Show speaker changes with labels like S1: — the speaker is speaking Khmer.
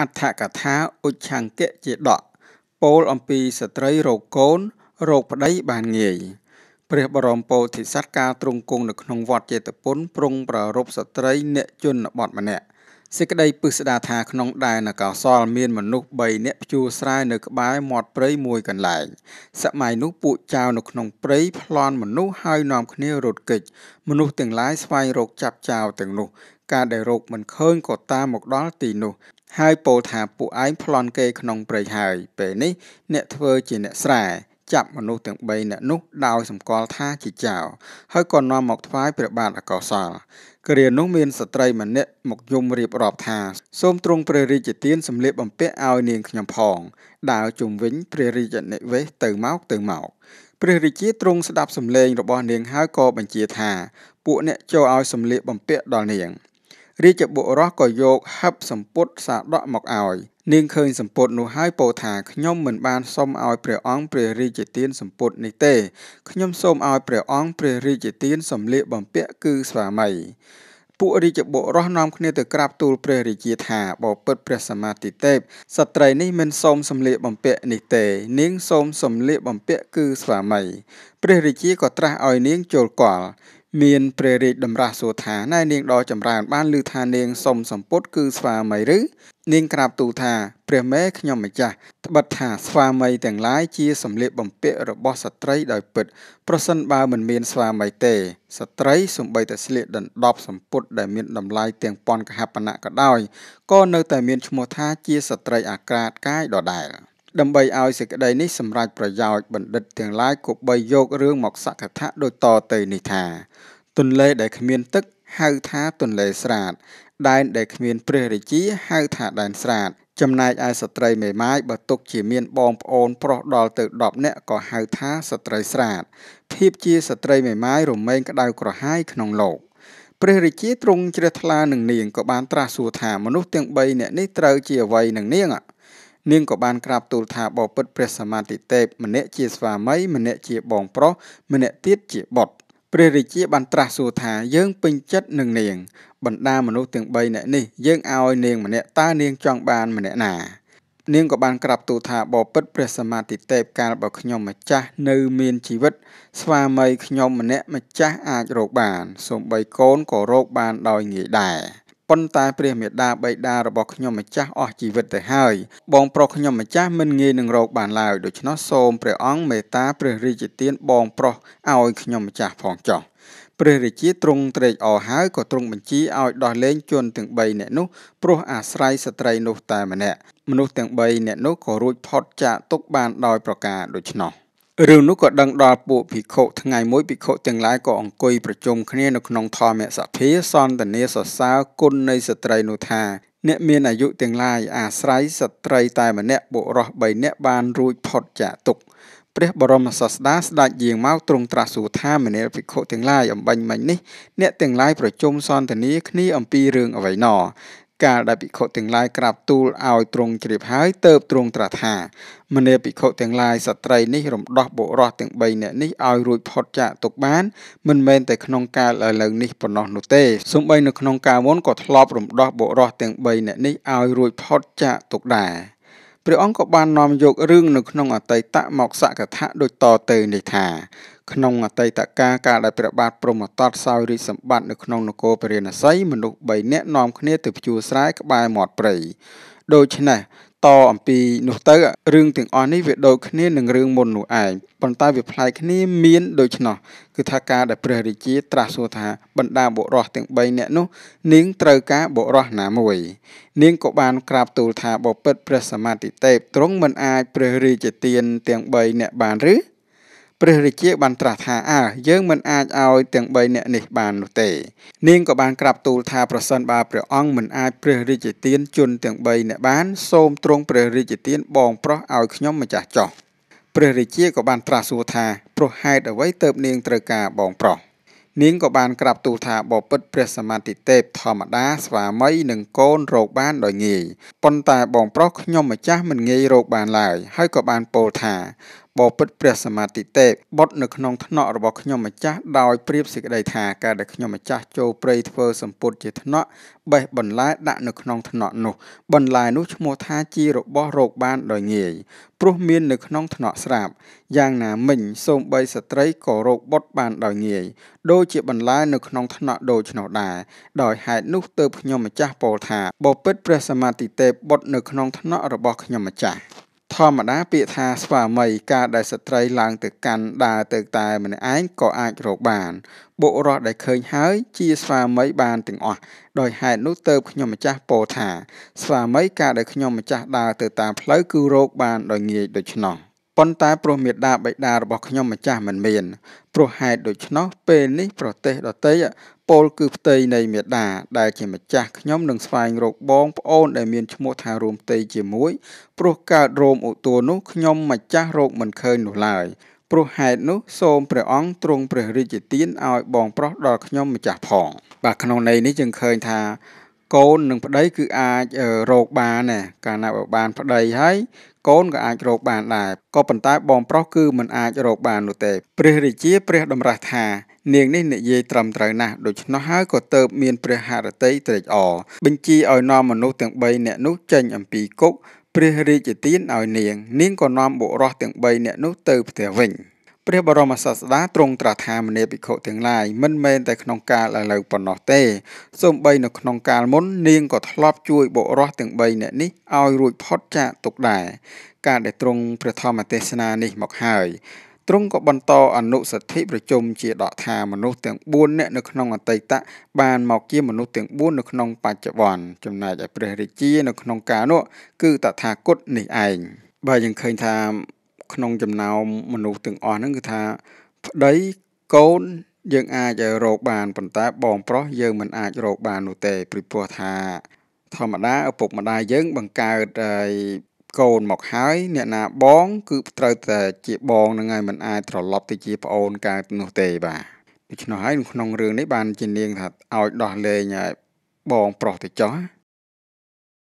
S1: អដ្ឋកថាអុច្ឆង្គៈជាដកពោលអំពីស្ត្រីរកកូនរកប្តីបានងាយព្រះបរមពោធិសត្វការទ្រង់គង់នៅក្នុងវត្តចេតពុនប្រុងប្ររពស្ត្រីអ្នកជនបទម្នាក់សេចក្តីពិស្ដាថាក្នុងដែនកោសលមានមនុស្ស3នាក់ព្យួរស្រែនៅក្បែរមាត់ព្រៃមួយកន្លែងសម័យនោះពួកចៅនៅក្នុងព្រៃប្លន់មនុស្សហើយនាំគ្នារត់គេចមនុស្សទាំងឡាយស្វែងរកចាប់ចៅទាំងនោះ ការដែលរកមិនឃើញក៏តាមមកដល់ទីនោះហើយពោលថាពួកឯងប្លន់គេក្នុងព្រៃហើយពេលនេះ អ្នកធ្វើជាអ្នកស្រែចាប់មនុស្សទាំង3នាក់នោះដោយសម្គាល់ថាជាចៅហើយក៏នាំមកថ្វាយព្រះបាទអកុសលគ្រានោះមានស្ត្រីម្នាក់មកយំរៀបរាប់ថាសូមទ្រង់ព្រះរាជទាន សម្លៀកបំពាក់ឲ្យនាងខ្ញុំផងដើរជុំវិញ ព្រះរាជនិវេសទៅមកទៅមកព្រះរាជាទ្រង់ស្ដាប់សំឡេងរបស់នាងហើយក៏បញ្ជាថា ពួកអ្នកចូលឲ្យសម្លៀកបំពាក់ដល់នាងរាជបុរសក៏យកហឹបសម្ពុតសាដកមកឲ្យ នាងឃើញសម្ពុតនោះហើយពោលថាខ្ញុំមិនបានសុំឲ្យព្រះអង្គព្រះរាជាទានសម្ពុតនេះទេខ្ញុំសូមឲ្យព្រះអង្គព្រះរាជាទានសម្លៀកបំពាក់គឺស្វាមីពួករាជបុរសនាំគ្នាទៅក្រាបទូលព្រះរាជាថាបពិតព្រះសម្មាទិទេពស្ត្រីនេះមិនសូមសម្លៀកបំពាក់នេះទេ នាងសូមសម្លៀកបំពាក់គឺស្វាមីព្រះរាជាក៏ត្រាស់ឲ្យនាងចូលកល់មានព្រះរាជតម្រាស់សួរថាណែនាងដ៏ចម្រើន បានឮថានាងសុំសម្ពុតគឺស្វាមីឬនាងក្រាបទូលថាព្រះមេខ្ញុំម្ចាស់ត្បិតថាស្វាមីទាំងឡាយជាសម្លៀកបំពាក់របស់ស្ត្រីដោយពិតប្រសិនបើមិនមានស្វាមីទេស្ត្រីសំបីតែស្លៀកដណ្ដប់សម្ពុត ដែលមានតម្លៃទាំងប៉ុនកហបណៈក៏ដោយក៏នៅតែមានឈ្មោះថាជាស្ត្រីអាក្រាតកាយដដែល។ដើម្បីឲ្យសេចក្តីនេះសម្រេចប្រយោជន៍បណ្ឌិតទាំងឡាយគប្បីយករឿងមកសក្កថាដូចតទៅនេះថាទន្លេដែលគ្មានទឹកហៅថាទន្លេស្រាតដែនដែលគ្មានព្រះរាជាហៅថាដែនស្រាតចំណែកឯស្ត្រីមេម៉ាយបើទុកជាមានបងប្អូនប្រុសដល់ទៅ10នាក់ក៏ហៅថាស្ត្រីស្រាតភាពជាស្ត្រីមេម៉ាយរមែងក្តៅក្រហាយក្នុងលោក ព្រះរាជាទ្រង់ជ្រះថ្លានឹងនាងក៏បានត្រាស់សួរថាមនុស្សទាំង3នាក់នេះត្រូវជាអ្វីនឹងនាងអ្ហ៎នាងក៏បានក្រាបទូលថាបបិទ្ធព្រះសម្មាទិទេពម្នាក់ជាស្វាមីម្នាក់ជាបងប្រុសម្នាក់ទៀតជាបុត្រព្រះរាជាបានត្រាស់សួរថាយើងពេញចិត្តនឹងនាង បណ្ដាមនុស្សទាំង3នាក់នេះយើងឲ្យនាងម្នាក់តើនាងចង់បានម្នាក់ណា នាងក៏បានក្រាបទូលថាបបិទ្ធព្រះសម្មាទិទេពកាលបើខ្ញុំម្ចាស់នៅមានជីវិត ស្វាមីខ្ញុំម្នាក់ម្ចាស់អាចរកបានសូម្បីកូនក៏រកបានដោយងាយដែរប៉ុន្តែព្រះមេដាបៃតារបស់ខ្ញុំម្ចាស់អស់ជីវិតទៅហើយបងប្រុសខ្ញុំម្ចាស់មិនងាយនឹងរកបានឡើយដូច្នោះសូមព្រះអង្គមេត្តា ព្រះរាជាទាន បង ប្រុសឲ្យខ្ញុំម្ចាស់ផងចុះព្រះរាជាទ្រង់ត្រេកអរហើយក៏ទ្រង់បញ្ជាឲ្យដោះលែងជនទាំង3នាក់នោះព្រោះអាស្រ័យស្ត្រីនោះតែម្នាក់មនុស្សទាំង3នាក់នោះក៏រួចផុតចាកទុកបានដោយប្រការដូច្នោះ។រឿងនោះក៏ដឹងដល់ពួកភិក្ខុថ្ងៃមួយភិក្ខុទាំងឡាយក៏អង្គុយប្រជុំគ្នានៅក្នុងធម្មសភាសន្ទនាសរសើរគុណនៃស្ត្រីនោះថា អ្នកមានអាយុទាំងឡាយអាស្រ័យស្ត្រីតែម្នាក់បុរស3នាក់បានរួចផុតចាកទុក្ខព្រះបរមសាស្តាស្ដេចយាងមកទ្រង់ត្រាស់សួរថាមនាលភិក្ខុទាំងឡាយអំបញ្ញមិញនេះអ្នកទាំងឡាយប្រជុំសន្ទនាគ្នាអំពីរឿងអ្វីណកាលដែលភិក្ខុទាំងឡាយក្រាបទូលឲ្យទ្រង់ជ្រាបហើយទៅបទ្រង់ត្រាស់ថាមនាភិក្ខុទាំងឡាយសត្រីនេះរំដោះបុរសទាំង3នាក់នេះឲ្យរួចផុតចាកទុកបាន មិនមែនតែក្នុងកាលឥឡូវនេះប៉ុណ្ណោះនោះទេសូម្បីនៅក្នុងកាលមុនក៏ធ្លាប់រំដោះបុរសទាំង3នាក់នេះឲ្យរួចផុតចាកទុកដែរព្រះអង្គក៏បាននាំយករឿងនៅក្នុងអតីតមកសក្កថាដូចតទៅនេះថា ក្នុងអតីតកាលកាលដែលព្រះបាទព្រហ្មទត្តសោយរាជសម្បត្តិនៅក្នុងនគរពរាណសី មនុស្ស3នាក់នាំគ្នាទៅភ្ជួរស្រែក្បែរមាត់ព្រៃដូច្នេះតអំពីនោះទៅរឿងទាំងអស់នេះវាដូចគ្នានឹងរឿងមុននោះឯងប៉ុន្តែវាប្លែកគ្នាមានដូច្នោះគឺថាការដែលព្រះរាជាត្រាស់សួរថាបណ្ដាបុរសទាំង3នាក់នោះនាងត្រូវការបុរសណាមួយនាងក៏បានក្រាបទូលថាបបិទ្ធព្រះសមាទិទេពទ្រង់មិនអាចព្រះរាជាទានទាំង3នាក់បានឬព្រះរាជាបានត្រាស់ថាអើយើងមិនអាចឲ្យទាំង3នាក់នេះបាននោះទេ នាងក៏បានក្រាបទូលថាប្រសិនបើព្រះអង្គមិនអាចព្រះរាជាទានជនទាំង3នាក់បាន សូមទ្រង់ព្រះរាជាទានបងប្រុសឲ្យខ្ញុំម្ចាស់ចោះព្រះរាជាក៏បានត្រាស់សួរថាព្រោះហេតុអ្វីទៅនាងត្រូវការបងប្រុសនាងក៏បានក្រាបទូលថាបបិទ្ធព្រះសមាធិទេពធម្មតាស្វាមីនិងកូនរោគបានដោយងាយប៉ុន្តែបងប្រុសខ្ញុំម្ចាស់មិនងាយរោគបានឡើយហើយក៏បានពោលថាបពិតព្រះសម្មាទិទេពបុតនៅក្នុងថ្នាក់របស់ខ្ញុំម្ចាស់ដោយព្រៀបសេចក្តីថាការដែលខ្ញុំម្ចាស់ចូលព្រៃធ្វើសម្ពុតជាថ្នាក់បេះបន្លែដាក់នៅក្នុងថ្នាក់នោះបន្លែនោះឈ្មោះថាជារបស់រោគបានដោយងាយព្រោះមាននៅក្នុងថ្នាក់ស្រាប់យ៉ាងណាមិញសូមបីស្ត្រីក៏រោគបុតបានដោយងាយដូចជាបន្លែនៅក្នុងថ្នាក់ដូច្នោះដែរដោយហេតុនោះទើបខ្ញុំម្ចាស់ពោលថាបពិតព្រះសម្មាទិទេពបុតនៅក្នុងថ្នាក់របស់ខ្ញុំម្ចាស់ធម្មតាពាក្យថាស្វាមីការដែលស្ត្រីឡើង ទៅកាន់ដើរទៅតែម្នាក់ឯងក៏អាចរកបានបុរសដែលឃើញហើយ ជាស្វាមីបានទាំងអស់ដោយហេតុនោះទៅខ្ញុំម្ចាស់ពោលថាស្វាមីការដែលខ្ញុំម្ចាស់ដើរទៅតាមផ្លូវគឺរកបានដោយងាយដូច្នោះប៉ុន្តែព្រោះមេដាបិតារបស់ខ្ញុំម្ចាស់មិនមានព្រោះហេតុដូច្នោះ ពេលនេះប្រទេសដតីពលគឺផ្ទៃនៃមេដាដែលជាម្ចាស់ខ្ញុំនឹងស្វែងរកបងប្អូនដែលមានឈ្មោះថារួមផ្ទៃជាមួយព្រោះកើតរោមឧទានោះខ្ញុំម្ចាស់រកមិនឃើញនោះឡើយព្រោះហេតុនោះសូមព្រះអង្គទ្រង់ព្រះរាជាទានឲ្យបងប្រុសដល់ខ្ញុំម្ចាស់ផង បាទក្នុងន័យនេះយើងឃើញថាកូននិងប្តីគឺអាចរោគបានណាកាលណាបើបានប្តីហើយកូនក៏អាចរកបានដែរក៏ប៉ុន្តែបងប្រុសគឺមិនអាចរកបាននោះទេព្រះរាជាព្រះតម្រាស់ថានាងនេះនិយាយត្រឹមត្រូវណាស់ដូច្នោះហើយក៏ទៅមានព្រះハរតិត្រេកអរបញ្ជាឲ្យនាំមនុស្សទាំង3នាក់នោះចេញអំពីគុកព្រះរាជទានឲ្យនាង នាងក៏នាំបុរសទាំង3នាក់នោះទៅផ្ទះវិញព្រះបរមសាស្តាទ្រង់ត្រាស់ថាមនេភិក្ខុទាំងឡាយមិនមែនតែក្នុងកាលឥឡូវប៉ុណ្ណោះទេសូម្បីនៅក្នុងកាលមុននាងក៏ធ្លាប់ជួយបុរសទាំង3នាក់នេះឲ្យរួចផុតចាកទុក្ខដែរការដែលទ្រង់ព្រះធម្មទេសនានេះមកហើយទ្រង់ក៏បន្តអនុសទ្ធិប្រជុំជាដកថាមនុស្សទាំង4នាក់នៅក្នុងអតីតបានមកជាមនុស្សទាំង4នៅក្នុងបច្ចុប្បន្នចំណែកឯព្រះរាជា នៅក្នុងកាលនោះគឺតថាគតនេះឯងបើយើងឃើញថាក្នុងចំណោមមនុស្សទាំងអស់ហ្នឹងគឺថាប្តីកូន យើងអាចរកបានប៉ុន្តែបងប្រុសយើងមិនអាចរកបាននោះទេព្រោះព្រោះថា ធម្មតាឪពុកម្ដាយយើងបង្កើតឲ្យកូនមកហើយ អ្នកណា បង គឺត្រូវតែជាបងនឹងហើយមិនអាចត្រឡប់ទៅជាប្អូនកើតនោះទេបាទដូច្នោះហើយក្នុងរឿងនេះបានជានាងថាឲ្យដោះលែងឲ្យបងប្រុសទៅចោះ